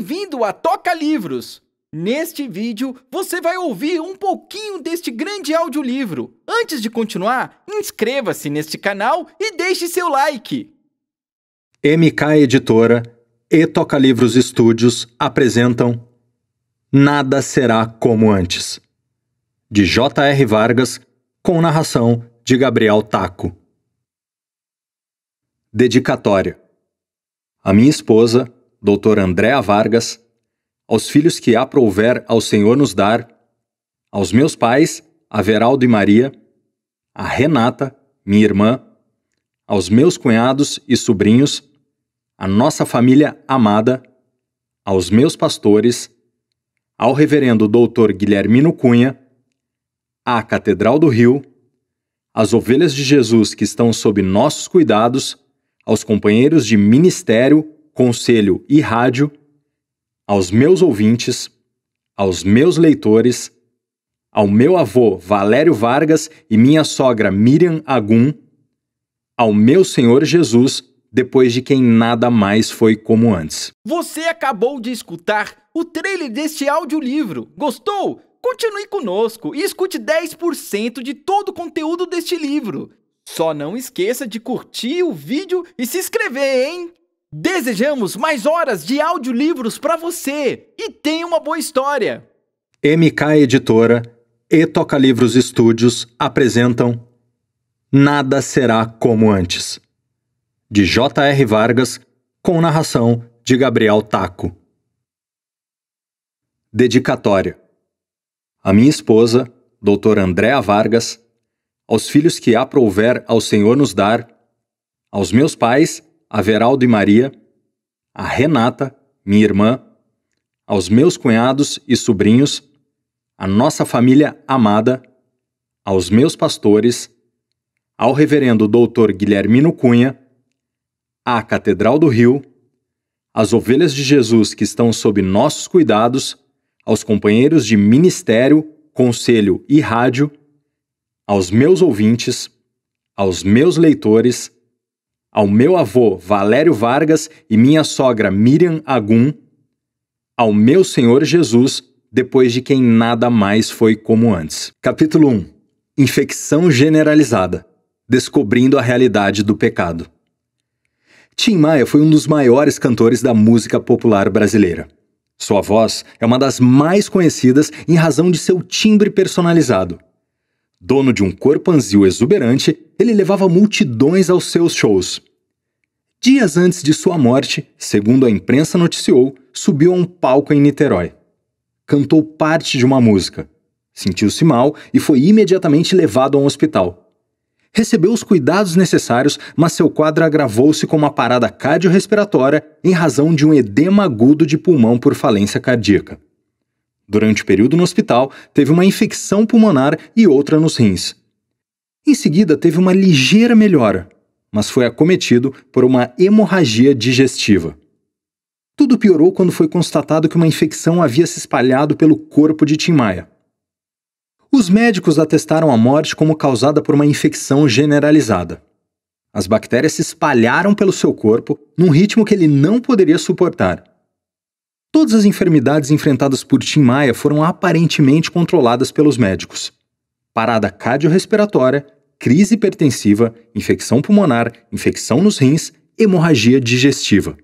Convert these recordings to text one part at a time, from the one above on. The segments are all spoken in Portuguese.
Bem-vindo a Toca Livros! Neste vídeo, você vai ouvir um pouquinho deste grande audiolivro. Antes de continuar, inscreva-se neste canal e deixe seu like! MK Editora e Toca Livros Estúdios apresentam Nada Será Como Antes, de J.R. Vargas, com narração de Gabriel Taco. Dedicatória A minha esposa, Doutor Andréa Vargas, aos filhos que aprouver ao Senhor nos dar, aos meus pais, a Veraldo e Maria, a Renata, minha irmã, aos meus cunhados e sobrinhos, à nossa família amada, aos meus pastores, ao reverendo doutor Guilhermino Cunha, à Catedral do Rio, às ovelhas de Jesus que estão sob nossos cuidados, aos companheiros de ministério conselho e rádio, aos meus ouvintes, aos meus leitores, ao meu avô Valério Vargas e minha sogra Miriam Agum, ao meu Senhor Jesus, depois de quem nada mais foi como antes. Você acabou de escutar o trailer deste audiolivro. Gostou? Continue conosco e escute 10% de todo o conteúdo deste livro. Só não esqueça de curtir o vídeo e se inscrever, hein? Desejamos mais horas de audiolivros para você e tem uma boa história. MK Editora e Toca Livros Estúdios apresentam Nada Será Como Antes, de J.R. Vargas, com narração de Gabriel Taco. Dedicatória. A minha esposa, doutora Andréa Vargas, aos filhos que aprouver ao Senhor nos dar, aos meus pais Averaldo e Maria, a Renata, minha irmã, aos meus cunhados e sobrinhos, a nossa família amada, aos meus pastores, ao reverendo doutor Guilhermino Cunha, à Catedral do Rio, às ovelhas de Jesus que estão sob nossos cuidados, aos companheiros de ministério, conselho e rádio, aos meus ouvintes, aos meus leitores, ao meu avô Valério Vargas e minha sogra Miriam Agum, ao meu Senhor Jesus, depois de quem nada mais foi como antes. Capítulo 1 Infecção generalizada descobrindo a realidade do pecado. Tim Maia foi um dos maiores cantores da música popular brasileira. Sua voz é uma das mais conhecidas em razão de seu timbre personalizado. Dono de um corpanzil exuberante, ele levava multidões aos seus shows. Dias antes de sua morte, segundo a imprensa noticiou, subiu a um palco em Niterói. Cantou parte de uma música. Sentiu-se mal e foi imediatamente levado a um hospital. Recebeu os cuidados necessários, mas seu quadro agravou-se com uma parada cardiorrespiratória em razão de um edema agudo de pulmão por falência cardíaca. Durante o período no hospital, teve uma infecção pulmonar e outra nos rins. Em seguida, teve uma ligeira melhora, mas foi acometido por uma hemorragia digestiva. Tudo piorou quando foi constatado que uma infecção havia se espalhado pelo corpo de Tim Maia. Os médicos atestaram a morte como causada por uma infecção generalizada. As bactérias se espalharam pelo seu corpo num ritmo que ele não poderia suportar. Todas as enfermidades enfrentadas por Tim Maia foram aparentemente controladas pelos médicos: parada cardiorrespiratória, crise hipertensiva, infecção pulmonar, infecção nos rins, hemorragia digestiva.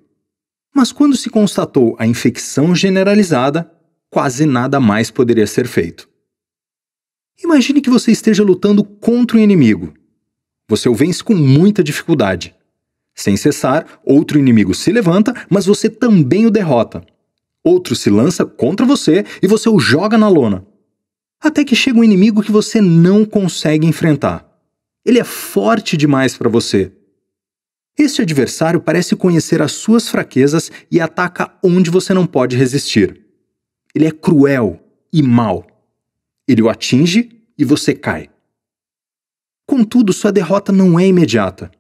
Mas quando se constatou a infecção generalizada, quase nada mais poderia ser feito. Imagine que você esteja lutando contra um inimigo. Você o vence com muita dificuldade. Sem cessar, outro inimigo se levanta, mas você também o derrota. Outro se lança contra você e você o joga na lona. Até que chega um inimigo que você não consegue enfrentar. Ele é forte demais para você. Este adversário parece conhecer as suas fraquezas e ataca onde você não pode resistir. Ele é cruel e mau. Ele o atinge e você cai. Contudo, sua derrota não é imediata.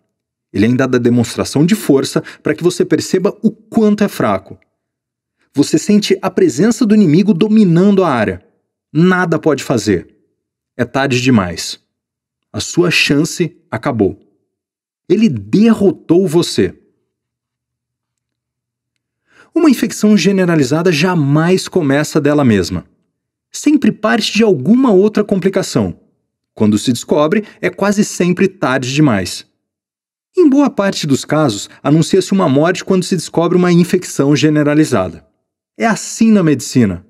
Ele ainda dá demonstração de força para que você perceba o quanto é fraco. Você sente a presença do inimigo dominando a área. Nada pode fazer. É tarde demais. A sua chance acabou. Ele derrotou você. Uma infecção generalizada jamais começa dela mesma. Sempre parte de alguma outra complicação. Quando se descobre, é quase sempre tarde demais. Em boa parte dos casos, anuncia-se uma morte quando se descobre uma infecção generalizada. É assim na medicina.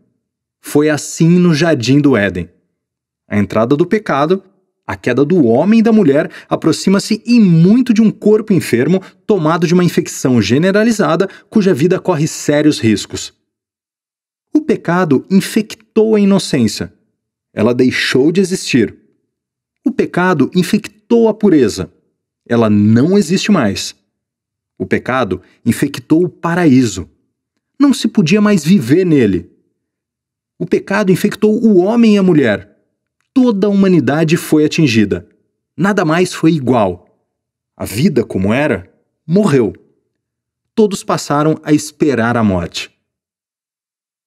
Foi assim no Jardim do Éden. A entrada do pecado a queda do homem e da mulher aproxima-se e muito de um corpo enfermo tomado de uma infecção generalizada cuja vida corre sérios riscos. O pecado infectou a inocência. Ela deixou de existir. O pecado infectou a pureza. Ela não existe mais. O pecado infectou o paraíso. Não se podia mais viver nele. O pecado infectou o homem e a mulher toda a humanidade foi atingida. Nada mais foi igual. A vida, como era, morreu. Todos passaram a esperar a morte.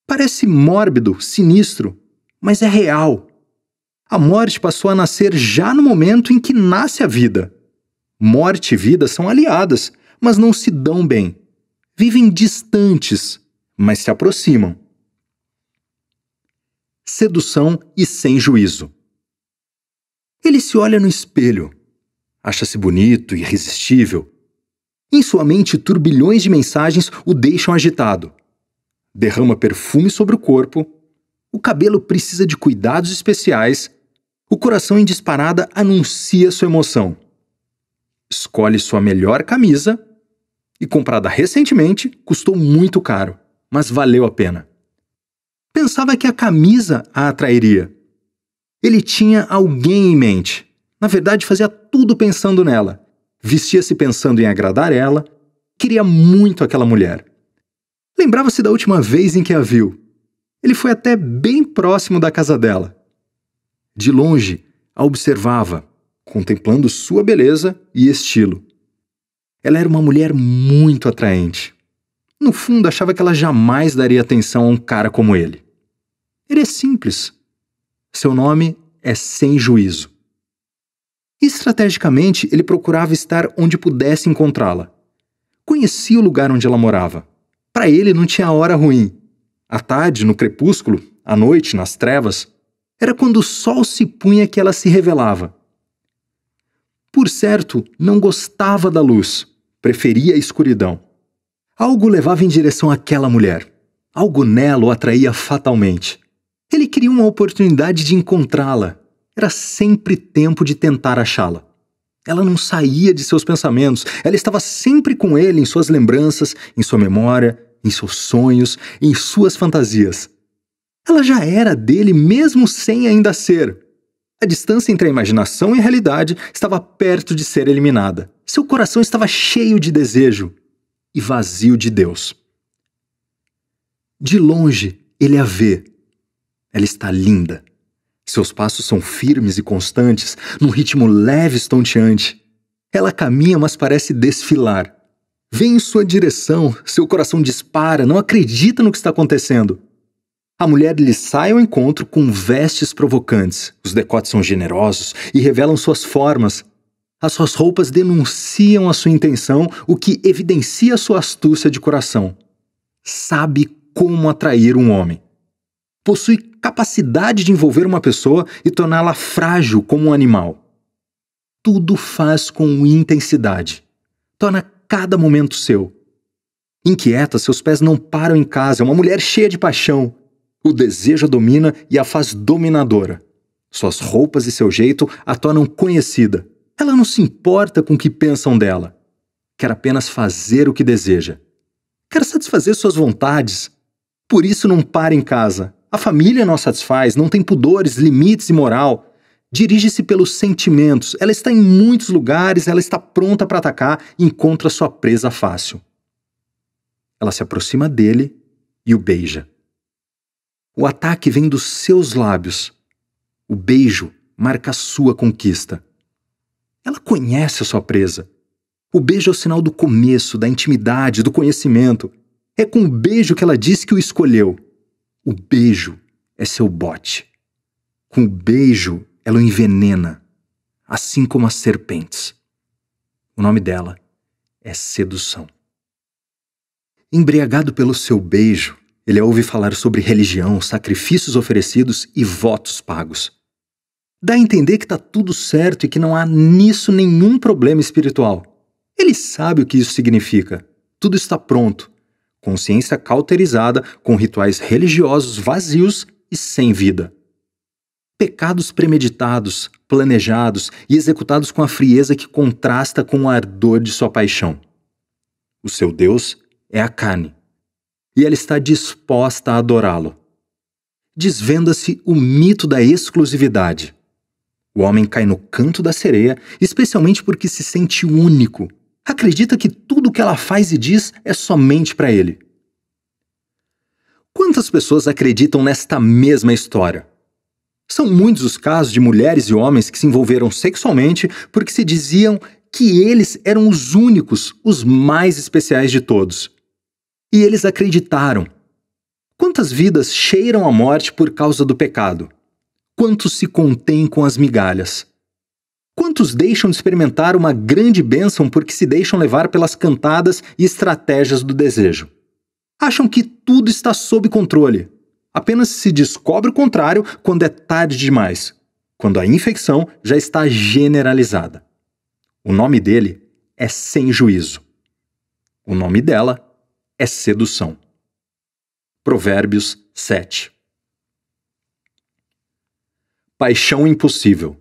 Parece mórbido, sinistro, mas é real. A morte passou a nascer já no momento em que nasce a vida. Morte e vida são aliadas, mas não se dão bem. Vivem distantes, mas se aproximam. Sedução e sem juízo. Ele se olha no espelho, acha-se bonito, irresistível. Em sua mente, turbilhões de mensagens o deixam agitado. Derrama perfume sobre o corpo, o cabelo precisa de cuidados especiais, o coração em disparada anuncia sua emoção. Escolhe sua melhor camisa e, comprada recentemente, custou muito caro, mas valeu a pena. Pensava que a camisa a atrairia ele tinha alguém em mente. Na verdade, fazia tudo pensando nela. Vestia-se pensando em agradar ela. Queria muito aquela mulher. Lembrava-se da última vez em que a viu. Ele foi até bem próximo da casa dela. De longe, a observava, contemplando sua beleza e estilo. Ela era uma mulher muito atraente. No fundo, achava que ela jamais daria atenção a um cara como ele. Ele é simples, seu nome é Sem Juízo. Estrategicamente, ele procurava estar onde pudesse encontrá-la. Conhecia o lugar onde ela morava. Para ele não tinha hora ruim. À tarde, no crepúsculo, à noite, nas trevas, era quando o sol se punha que ela se revelava. Por certo, não gostava da luz, preferia a escuridão. Algo levava em direção àquela mulher. Algo nela o atraía fatalmente. Ele queria uma oportunidade de encontrá-la. Era sempre tempo de tentar achá-la. Ela não saía de seus pensamentos, ela estava sempre com ele em suas lembranças, em sua memória, em seus sonhos, em suas fantasias. Ela já era dele mesmo sem ainda ser. A distância entre a imaginação e a realidade estava perto de ser eliminada. Seu coração estava cheio de desejo e vazio de Deus. De longe, ele a vê, ela está linda. Seus passos são firmes e constantes, num ritmo leve e estonteante. Ela caminha, mas parece desfilar. Vem em sua direção, seu coração dispara, não acredita no que está acontecendo. A mulher lhe sai ao encontro com vestes provocantes. Os decotes são generosos e revelam suas formas. As suas roupas denunciam a sua intenção, o que evidencia sua astúcia de coração. Sabe como atrair um homem. Possui capacidade de envolver uma pessoa e torná-la frágil como um animal. Tudo faz com intensidade. Torna cada momento seu. Inquieta, seus pés não param em casa, é uma mulher cheia de paixão. O desejo a domina e a faz dominadora. Suas roupas e seu jeito a tornam conhecida. Ela não se importa com o que pensam dela. Quer apenas fazer o que deseja. Quer satisfazer suas vontades. Por isso não para em casa. A família não satisfaz, não tem pudores, limites e moral. Dirige-se pelos sentimentos. Ela está em muitos lugares, ela está pronta para atacar e encontra sua presa fácil. Ela se aproxima dele e o beija. O ataque vem dos seus lábios. O beijo marca sua conquista. Ela conhece a sua presa. O beijo é o sinal do começo, da intimidade, do conhecimento. É com o beijo que ela diz que o escolheu. O beijo é seu bote. Com o beijo, ela o envenena, assim como as serpentes. O nome dela é sedução. Embriagado pelo seu beijo, ele ouve falar sobre religião, sacrifícios oferecidos e votos pagos. Dá a entender que está tudo certo e que não há nisso nenhum problema espiritual. Ele sabe o que isso significa. Tudo está pronto consciência cauterizada com rituais religiosos vazios e sem vida. Pecados premeditados, planejados e executados com a frieza que contrasta com o ardor de sua paixão. O seu Deus é a carne, e ela está disposta a adorá-lo. Desvenda-se o mito da exclusividade. O homem cai no canto da sereia, especialmente porque se sente único acredita que tudo o que ela faz e diz é somente para ele. Quantas pessoas acreditam nesta mesma história? São muitos os casos de mulheres e homens que se envolveram sexualmente porque se diziam que eles eram os únicos, os mais especiais de todos. E eles acreditaram. Quantas vidas cheiram à morte por causa do pecado? Quantos se contêm com as migalhas? Quantos deixam de experimentar uma grande bênção porque se deixam levar pelas cantadas e estratégias do desejo? Acham que tudo está sob controle. Apenas se descobre o contrário quando é tarde demais, quando a infecção já está generalizada. O nome dele é sem juízo. O nome dela é sedução. Provérbios 7 Paixão impossível.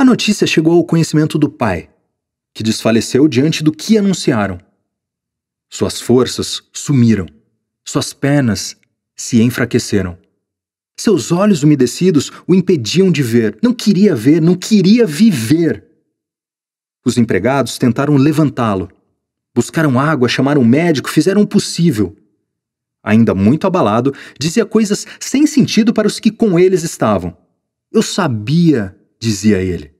A notícia chegou ao conhecimento do pai, que desfaleceu diante do que anunciaram. Suas forças sumiram, suas pernas se enfraqueceram. Seus olhos umedecidos o impediam de ver, não queria ver, não queria viver. Os empregados tentaram levantá-lo, buscaram água, chamaram um médico, fizeram o possível. Ainda muito abalado, dizia coisas sem sentido para os que com eles estavam. Eu sabia dizia ele.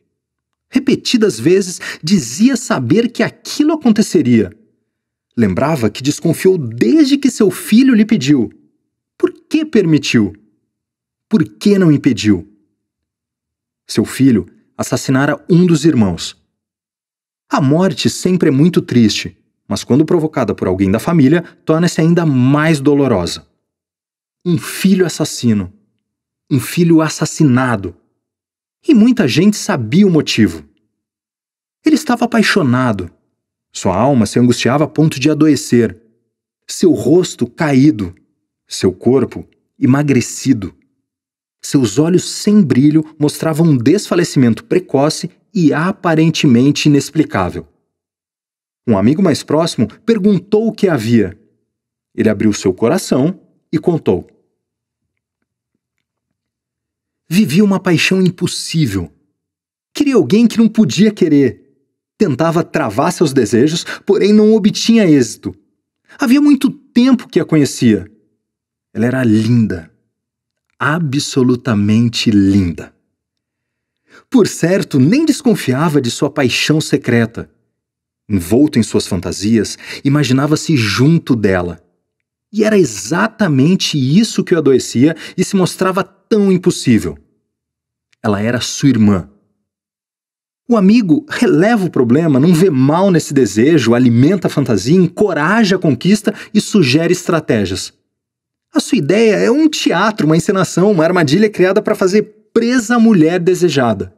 Repetidas vezes dizia saber que aquilo aconteceria. Lembrava que desconfiou desde que seu filho lhe pediu. Por que permitiu? Por que não impediu? Seu filho assassinara um dos irmãos. A morte sempre é muito triste, mas quando provocada por alguém da família, torna-se ainda mais dolorosa. Um filho assassino. Um filho assassinado e muita gente sabia o motivo. Ele estava apaixonado. Sua alma se angustiava a ponto de adoecer. Seu rosto caído, seu corpo emagrecido. Seus olhos sem brilho mostravam um desfalecimento precoce e aparentemente inexplicável. Um amigo mais próximo perguntou o que havia. Ele abriu seu coração e contou vivia uma paixão impossível. Queria alguém que não podia querer. Tentava travar seus desejos, porém não obtinha êxito. Havia muito tempo que a conhecia. Ela era linda. Absolutamente linda. Por certo, nem desconfiava de sua paixão secreta. Envolto em suas fantasias, imaginava-se junto dela e era exatamente isso que eu adoecia e se mostrava tão impossível. Ela era sua irmã. O amigo releva o problema, não vê mal nesse desejo, alimenta a fantasia, encoraja a conquista e sugere estratégias. A sua ideia é um teatro, uma encenação, uma armadilha criada para fazer presa a mulher desejada.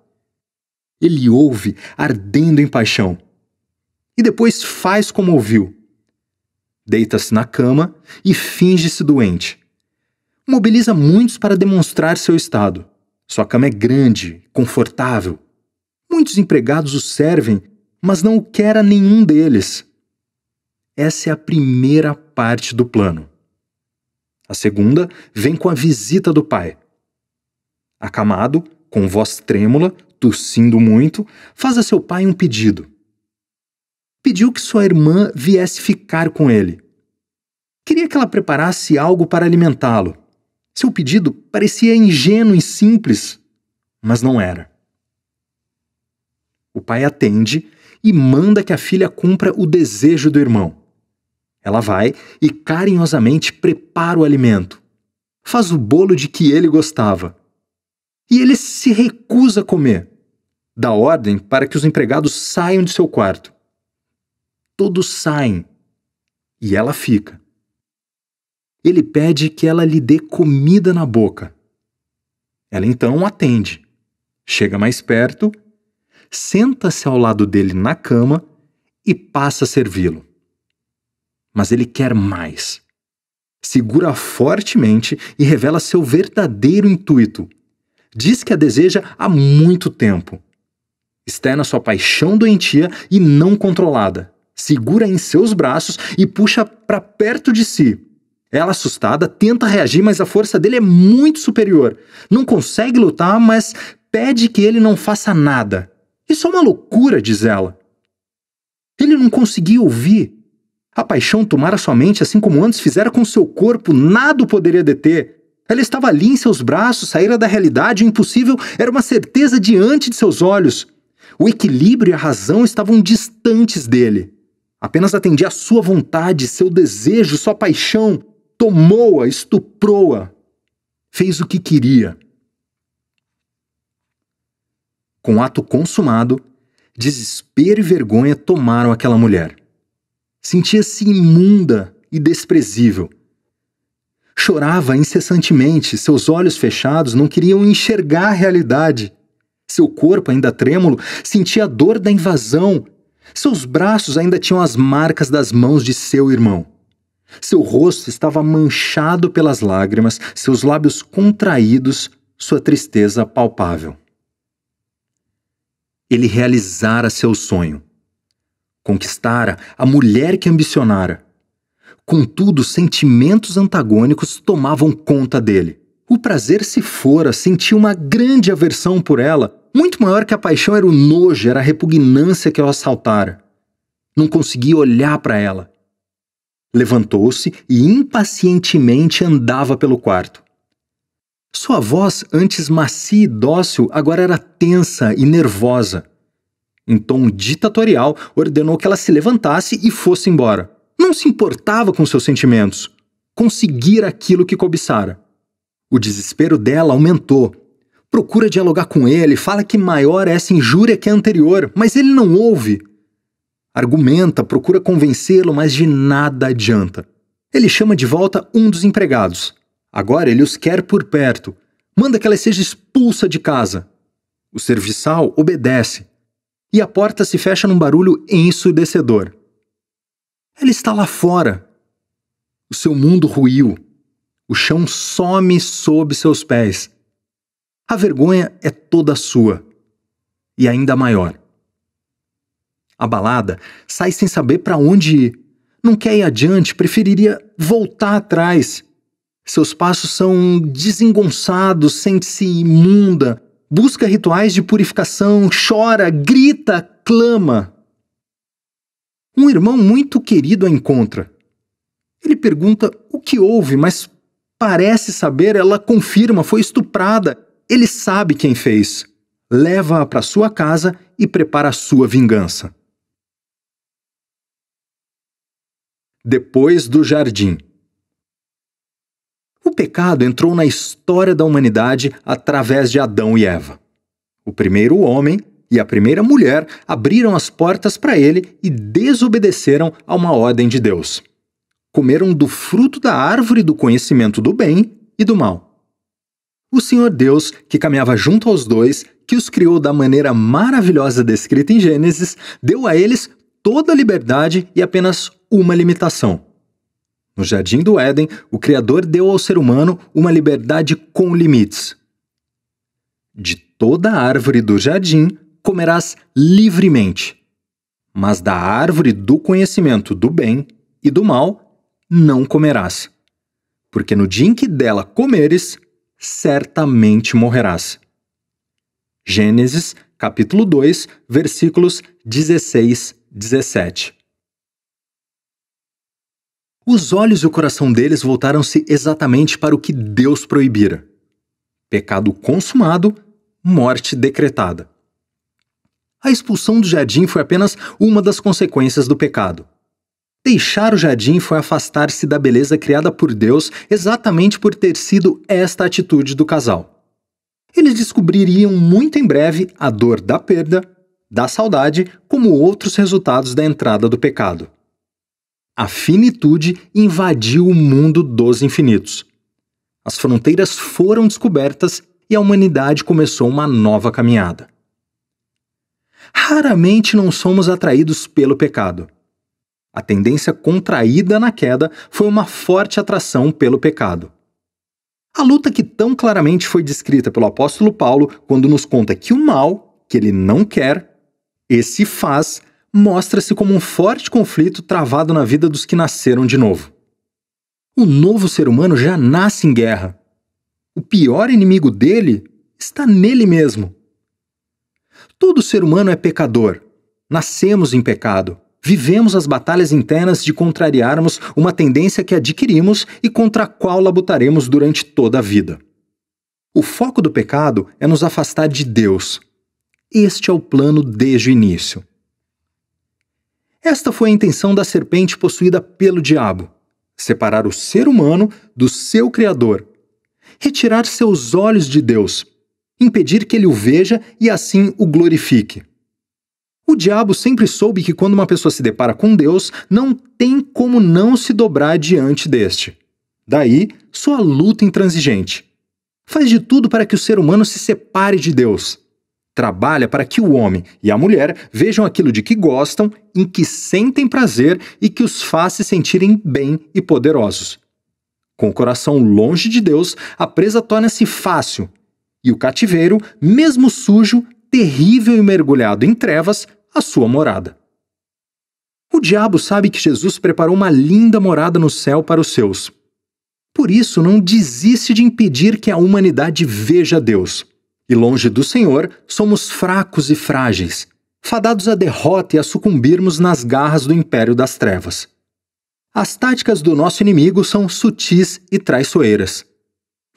Ele ouve, ardendo em paixão. E depois faz como ouviu deita-se na cama e finge-se doente. Mobiliza muitos para demonstrar seu estado. Sua cama é grande, confortável. Muitos empregados o servem, mas não o quer a nenhum deles. Essa é a primeira parte do plano. A segunda vem com a visita do pai. Acamado, com voz trêmula, tossindo muito, faz a seu pai um pedido pediu que sua irmã viesse ficar com ele. Queria que ela preparasse algo para alimentá-lo. Seu pedido parecia ingênuo e simples, mas não era. O pai atende e manda que a filha cumpra o desejo do irmão. Ela vai e carinhosamente prepara o alimento. Faz o bolo de que ele gostava. E ele se recusa a comer. Dá ordem para que os empregados saiam de seu quarto todos saem e ela fica. Ele pede que ela lhe dê comida na boca. Ela então atende, chega mais perto, senta-se ao lado dele na cama e passa a servi-lo. Mas ele quer mais. Segura fortemente e revela seu verdadeiro intuito. Diz que a deseja há muito tempo. Externa sua paixão doentia e não controlada segura em seus braços e puxa para perto de si. Ela, assustada, tenta reagir, mas a força dele é muito superior. Não consegue lutar, mas pede que ele não faça nada. Isso é uma loucura, diz ela. Ele não conseguia ouvir. A paixão tomara sua mente, assim como antes fizera com seu corpo, nada o poderia deter. Ela estava ali em seus braços, saíra da realidade, o impossível era uma certeza diante de seus olhos. O equilíbrio e a razão estavam distantes dele. Apenas atendia a sua vontade, seu desejo, sua paixão. Tomou-a, estuprou-a. Fez o que queria. Com ato consumado, desespero e vergonha tomaram aquela mulher. Sentia-se imunda e desprezível. Chorava incessantemente, seus olhos fechados não queriam enxergar a realidade. Seu corpo, ainda trêmulo, sentia a dor da invasão seus braços ainda tinham as marcas das mãos de seu irmão. Seu rosto estava manchado pelas lágrimas, seus lábios contraídos, sua tristeza palpável. Ele realizara seu sonho. Conquistara a mulher que ambicionara. Contudo, sentimentos antagônicos tomavam conta dele. O prazer se fora, sentia uma grande aversão por ela, muito maior que a paixão era o nojo, era a repugnância que o assaltara. Não conseguia olhar para ela. Levantou-se e impacientemente andava pelo quarto. Sua voz, antes macia e dócil, agora era tensa e nervosa. Em tom ditatorial, ordenou que ela se levantasse e fosse embora. Não se importava com seus sentimentos. Conseguir aquilo que cobiçara. O desespero dela aumentou Procura dialogar com ele, fala que maior é essa injúria que a anterior, mas ele não ouve. Argumenta, procura convencê-lo, mas de nada adianta. Ele chama de volta um dos empregados. Agora ele os quer por perto. Manda que ela seja expulsa de casa. O serviçal obedece. E a porta se fecha num barulho ensurdecedor. Ela está lá fora. O seu mundo ruiu. O chão some sob seus pés. A vergonha é toda sua e ainda maior. Abalada, sai sem saber para onde ir. Não quer ir adiante, preferiria voltar atrás. Seus passos são desengonçados, sente-se imunda, busca rituais de purificação, chora, grita, clama. Um irmão muito querido a encontra. Ele pergunta o que houve, mas parece saber, ela confirma, foi estuprada ele sabe quem fez, leva-a para sua casa e prepara sua vingança. Depois do jardim. O pecado entrou na história da humanidade através de Adão e Eva. O primeiro homem e a primeira mulher abriram as portas para ele e desobedeceram a uma ordem de Deus. Comeram do fruto da árvore do conhecimento do bem e do mal o Senhor Deus, que caminhava junto aos dois, que os criou da maneira maravilhosa descrita em Gênesis, deu a eles toda a liberdade e apenas uma limitação. No Jardim do Éden, o Criador deu ao ser humano uma liberdade com limites. De toda árvore do jardim comerás livremente, mas da árvore do conhecimento do bem e do mal não comerás. Porque no dia em que dela comeres, certamente morrerás. Gênesis, capítulo 2, versículos 16, 17. Os olhos e o coração deles voltaram-se exatamente para o que Deus proibira: pecado consumado, morte decretada. A expulsão do jardim foi apenas uma das consequências do pecado. Deixar o jardim foi afastar-se da beleza criada por Deus exatamente por ter sido esta atitude do casal. Eles descobririam muito em breve a dor da perda, da saudade, como outros resultados da entrada do pecado. A finitude invadiu o mundo dos infinitos. As fronteiras foram descobertas e a humanidade começou uma nova caminhada. Raramente não somos atraídos pelo pecado a tendência contraída na queda foi uma forte atração pelo pecado. A luta que tão claramente foi descrita pelo apóstolo Paulo quando nos conta que o mal, que ele não quer, esse faz, mostra-se como um forte conflito travado na vida dos que nasceram de novo. O novo ser humano já nasce em guerra. O pior inimigo dele está nele mesmo. Todo ser humano é pecador. Nascemos em pecado. Vivemos as batalhas internas de contrariarmos uma tendência que adquirimos e contra a qual labutaremos durante toda a vida. O foco do pecado é nos afastar de Deus. Este é o plano desde o início. Esta foi a intenção da serpente possuída pelo diabo: separar o ser humano do seu Criador, retirar seus olhos de Deus, impedir que ele o veja e assim o glorifique. O diabo sempre soube que quando uma pessoa se depara com Deus, não tem como não se dobrar diante deste. Daí, sua luta intransigente. Faz de tudo para que o ser humano se separe de Deus. Trabalha para que o homem e a mulher vejam aquilo de que gostam, em que sentem prazer e que os faça se sentirem bem e poderosos. Com o coração longe de Deus, a presa torna-se fácil e o cativeiro, mesmo sujo, terrível e mergulhado em trevas, a sua morada. O diabo sabe que Jesus preparou uma linda morada no céu para os seus. Por isso, não desiste de impedir que a humanidade veja Deus. E longe do Senhor, somos fracos e frágeis, fadados à derrota e a sucumbirmos nas garras do império das trevas. As táticas do nosso inimigo são sutis e traiçoeiras.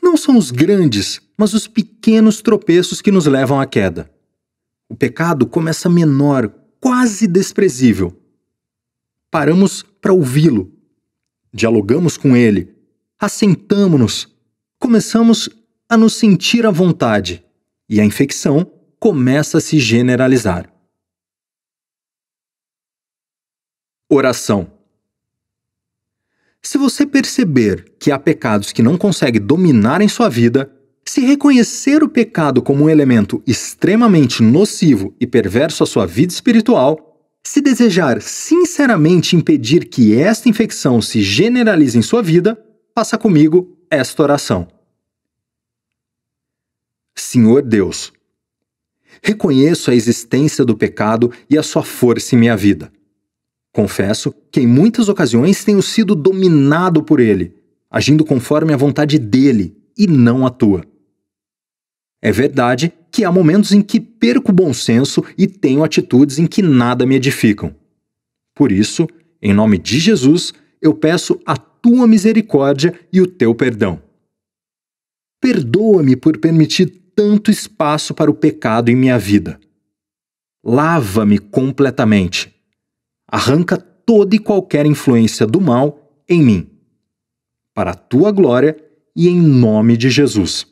Não são os grandes, mas os pequenos tropeços que nos levam à queda. O pecado começa menor, quase desprezível. Paramos para ouvi-lo, dialogamos com ele, assentamos-nos, começamos a nos sentir à vontade e a infecção começa a se generalizar. Oração. Se você perceber que há pecados que não consegue dominar em sua vida, se reconhecer o pecado como um elemento extremamente nocivo e perverso à sua vida espiritual, se desejar sinceramente impedir que esta infecção se generalize em sua vida, faça comigo esta oração. Senhor Deus, reconheço a existência do pecado e a sua força em minha vida. Confesso que em muitas ocasiões tenho sido dominado por ele, agindo conforme a vontade dele e não a tua. É verdade que há momentos em que perco o bom senso e tenho atitudes em que nada me edificam. Por isso, em nome de Jesus, eu peço a tua misericórdia e o teu perdão. Perdoa-me por permitir tanto espaço para o pecado em minha vida. Lava-me completamente. Arranca toda e qualquer influência do mal em mim. Para a tua glória e em nome de Jesus.